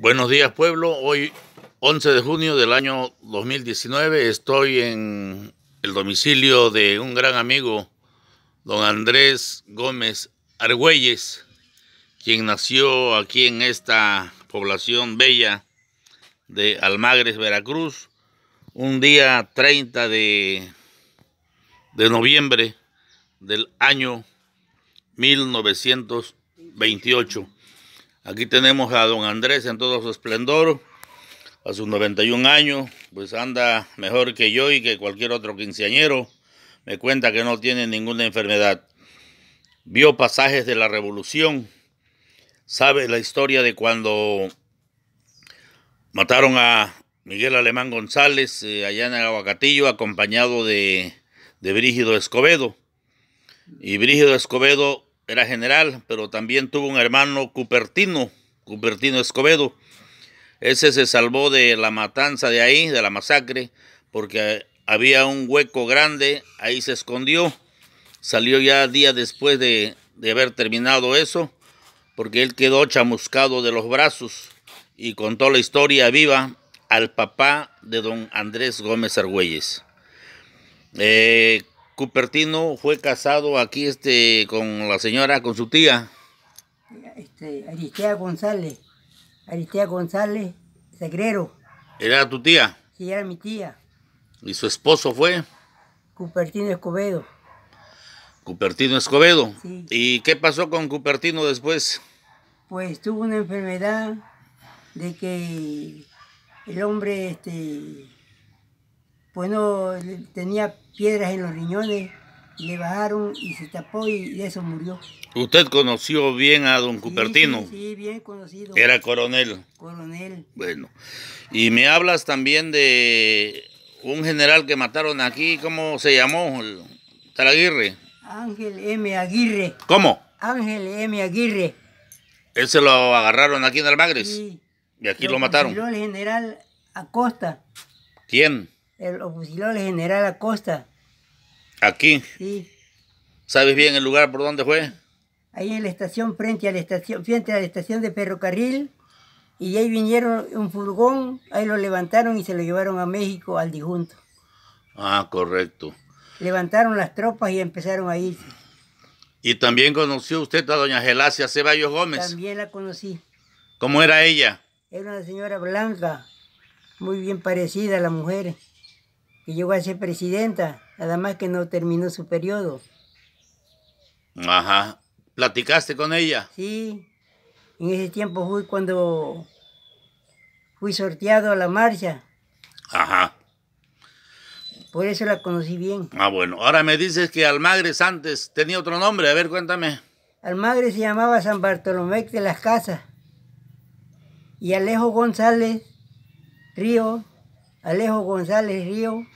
Buenos días pueblo, hoy 11 de junio del año 2019 estoy en el domicilio de un gran amigo, don Andrés Gómez Argüelles, quien nació aquí en esta población bella de Almagres, Veracruz, un día 30 de, de noviembre del año 1928. Aquí tenemos a don Andrés en todo su esplendor, a sus 91 años, pues anda mejor que yo y que cualquier otro quinceañero. Me cuenta que no tiene ninguna enfermedad. Vio pasajes de la revolución, sabe la historia de cuando mataron a Miguel Alemán González eh, allá en Aguacatillo, acompañado de, de Brígido Escobedo. Y Brígido Escobedo era general, pero también tuvo un hermano Cupertino, Cupertino Escobedo. Ese se salvó de la matanza de ahí, de la masacre, porque había un hueco grande, ahí se escondió. Salió ya días después de, haber terminado eso, porque él quedó chamuscado de los brazos y contó la historia viva al papá de don Andrés Gómez Argüelles. Eh, Cupertino fue casado aquí este, con la señora, con su tía. Este, Aristea González. Aristea González Segrero. ¿Era tu tía? Sí, era mi tía. ¿Y su esposo fue? Cupertino Escobedo. Cupertino Escobedo. Sí. ¿Y qué pasó con Cupertino después? Pues tuvo una enfermedad de que el hombre este, bueno, pues tenía piedras en los riñones, le bajaron y se tapó y de eso murió. ¿Usted conoció bien a don Cupertino? Sí, bien conocido. Era coronel. Coronel. Bueno, y me hablas también de un general que mataron aquí, ¿cómo se llamó? Talaguirre. Ángel M. Aguirre. ¿Cómo? Ángel M. Aguirre. se lo agarraron aquí en Almagres? Sí. Y aquí lo, lo mataron. El general Acosta. ¿Quién? El, oficial pues, fusiló general Acosta. ¿Aquí? Sí. ¿Sabes bien el lugar por dónde fue? Ahí en la estación, frente a la estación, frente a la estación de ferrocarril. Y ahí vinieron un furgón, ahí lo levantaron y se lo llevaron a México, al disjunto. Ah, correcto. Levantaron las tropas y empezaron a ir. ¿Y también conoció usted a doña Gelacia Ceballos Gómez? También la conocí. ¿Cómo era ella? Era una señora blanca, muy bien parecida a la mujer que llegó a ser presidenta, además que no terminó su periodo. Ajá. ¿Platicaste con ella? Sí. En ese tiempo fui cuando fui sorteado a la marcha. Ajá. Por eso la conocí bien. Ah, bueno. Ahora me dices que Almagres antes tenía otro nombre. A ver, cuéntame. Almagres se llamaba San Bartolomé de las Casas. Y Alejo González Río, Alejo González Río,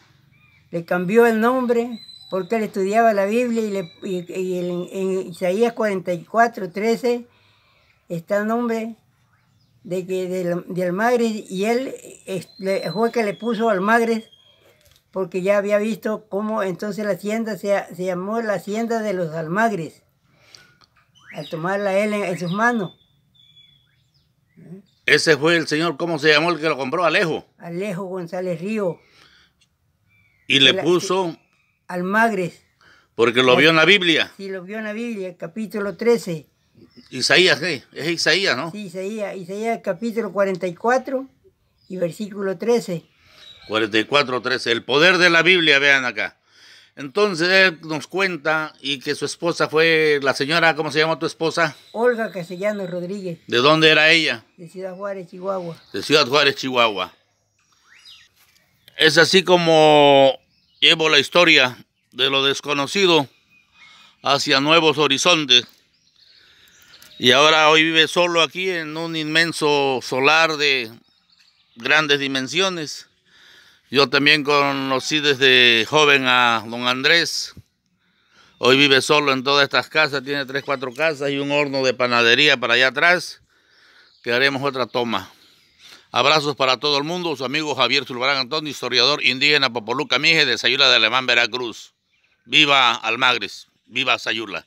le cambió el nombre porque él estudiaba la Biblia y, en, Isaías 44, 13 está el nombre de, que, Almagres y él fue el fue que le puso Almagres porque ya había visto cómo entonces la hacienda se, se llamó la hacienda de los Almagres al tomarla él en, en sus manos. Ese fue el señor, ¿cómo se llamó el que lo compró? Alejo. Alejo González Río. Y le puso... Almagres. Porque lo vio en la Biblia. Sí, lo vio en la Biblia, capítulo 13. Isaías, ¿eh? es Isaías, ¿no? Sí, Isaías, Isaías capítulo 44 y versículo 13. 44, 13. El poder de la Biblia, vean acá. Entonces él nos cuenta y que su esposa fue la señora, ¿cómo se llama tu esposa? Olga Castellano Rodríguez. ¿De dónde era ella? De Ciudad Juárez, Chihuahua. De Ciudad Juárez, Chihuahua. Es así como Llevo la historia de lo desconocido hacia nuevos horizontes. Y ahora hoy vive solo aquí en un inmenso solar de grandes dimensiones. Yo también conocí desde joven a don Andrés. Hoy vive solo en todas estas casas, tiene tres, cuatro casas y un horno de panadería para allá atrás, que haremos otra toma. Abrazos para todo el mundo, su amigo Javier Zulbarán Antón, historiador indígena Popoluca Mije de Sayula de Alemán, Veracruz. Viva Almagres, viva Sayula.